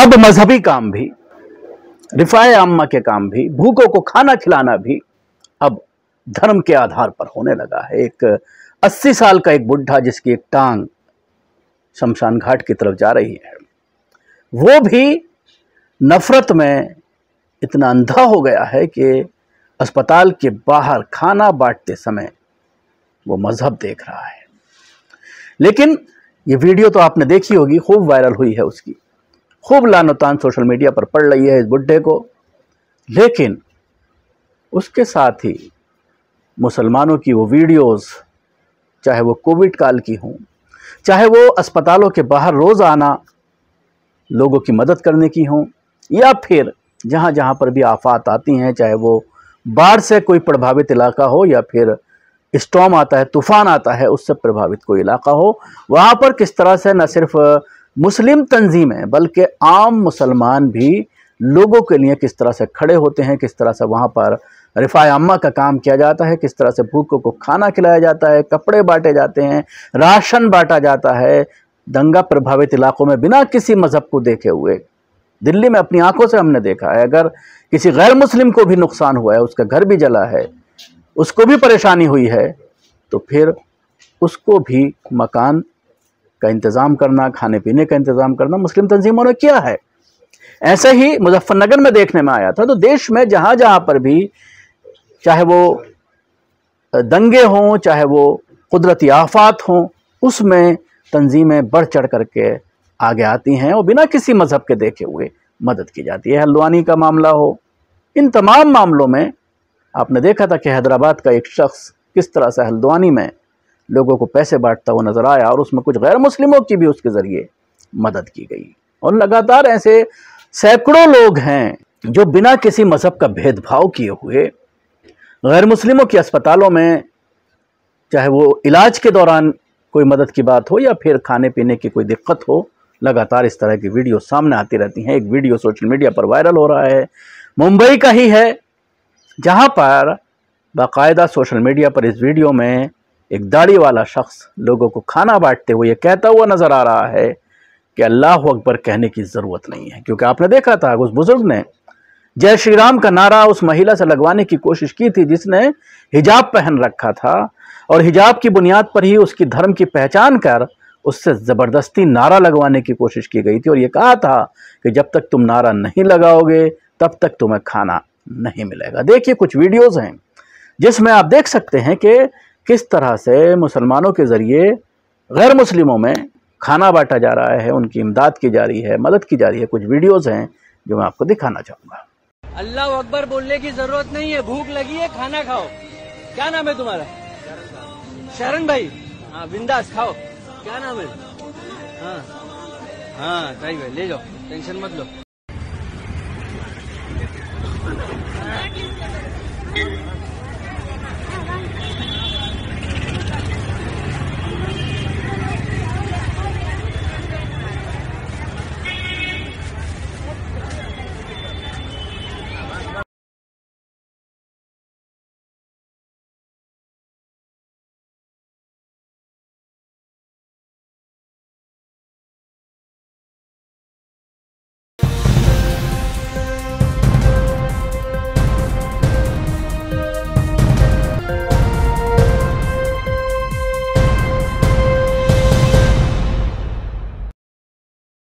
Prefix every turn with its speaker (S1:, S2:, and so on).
S1: अब मजहबी काम भी रिफाए आमा के काम भी भूखों को खाना खिलाना भी अब धर्म के आधार पर होने लगा है एक अस्सी साल का एक बुढ़ा जिसकी एक टांग शमशान घाट की तरफ जा रही है वो भी नफरत में इतना अंधा हो गया है कि अस्पताल के बाहर खाना बांटते समय वो मज़हब देख रहा है लेकिन ये वीडियो तो आपने देखी होगी खूब वायरल हुई है उसकी खूब लानतान सोशल मीडिया पर पड़ रही है इस बुढ़े को लेकिन उसके साथ ही मुसलमानों की वो वीडियोस चाहे वो कोविड काल की हों चाहे वो अस्पतालों के बाहर रोज़ आना लोगों की मदद करने की हों या फिर जहाँ जहाँ पर भी आफात आती हैं चाहे वो बाढ़ से कोई प्रभावित इलाका हो या फिर स्टॉम आता है तूफान आता है उससे प्रभावित कोई इलाका हो वहाँ पर किस तरह से न सिर्फ मुस्लिम तंजीमें बल्कि आम मुसलमान भी लोगों के लिए किस तरह से खड़े होते हैं किस तरह से वहाँ पर रिफा अम्मा का काम किया जाता है किस तरह से भूखों को खाना खिलाया जाता है कपड़े बांटे जाते हैं राशन बांटा जाता है दंगा प्रभावित इलाकों में बिना किसी मज़हब को देखे हुए दिल्ली में अपनी आंखों से हमने देखा है अगर किसी गैर मुस्लिम को भी नुकसान हुआ है उसका घर भी जला है उसको भी परेशानी हुई है तो फिर उसको भी मकान का इंतज़ाम करना खाने पीने का इंतज़ाम करना मुस्लिम तंजीमों ने किया है ऐसे ही मुजफ्फरनगर में देखने में आया था तो देश में जहाँ जहाँ पर भी चाहे वो दंगे हों चाहे वो कुदरती आफात हों उसमें तंजीमें बढ़ चढ़ करके आगे आती हैं और बिना किसी मज़हब के देखे हुए मदद की जाती है हल्द्वानी का मामला हो इन तमाम मामलों में आपने देखा था कि हैदराबाद का एक शख्स किस तरह से हल्द्वानी में लोगों को पैसे बांटता हुआ नज़र आया और उसमें कुछ गैर मुस्लिमों की भी उसके ज़रिए मदद की गई और लगातार ऐसे सैकड़ों लोग हैं जो बिना किसी मज़हब का भेदभाव किए हुए गैर मुस्लिमों के अस्पतालों में चाहे वो इलाज के दौरान कोई मदद की बात हो या फिर खाने पीने की कोई दिक्कत हो लगातार इस तरह की वीडियो सामने आती रहती हैं एक वीडियो सोशल मीडिया पर वायरल हो रहा है मुंबई का ही है जहां पर बाकायदा सोशल मीडिया पर इस वीडियो में एक दाढ़ी वाला शख्स लोगों को खाना बांटते हुए कहता हुआ नज़र आ रहा है कि अल्लाह अकबर कहने की ज़रूरत नहीं है क्योंकि आपने देखा था उस बुज़ुर्ग ने जय श्री राम का नारा उस महिला से लगवाने की कोशिश की थी जिसने हिजाब पहन रखा था और हिजाब की बुनियाद पर ही उसकी धर्म की पहचान कर उससे ज़बरदस्ती नारा लगवाने की कोशिश की गई थी और ये कहा था कि जब तक तुम नारा नहीं लगाओगे तब तक तुम्हें खाना नहीं मिलेगा देखिए कुछ वीडियोज़ हैं जिसमें आप देख सकते हैं कि किस तरह से मुसलमानों के ज़रिए गैर मुस्लिमों में खाना बांटा जा रहा है उनकी इमदाद की जा रही है मदद की जा रही है कुछ वीडियोस हैं जो मैं आपको दिखाना चाहूँगा अल्लाह अकबर बोलने की जरूरत नहीं है भूख लगी है खाना खाओ क्या नाम है तुम्हारा शरण भाई हाँ बिंदास खाओ क्या नाम है हाँ हाँ भाई ले जाओ टेंशन मत लो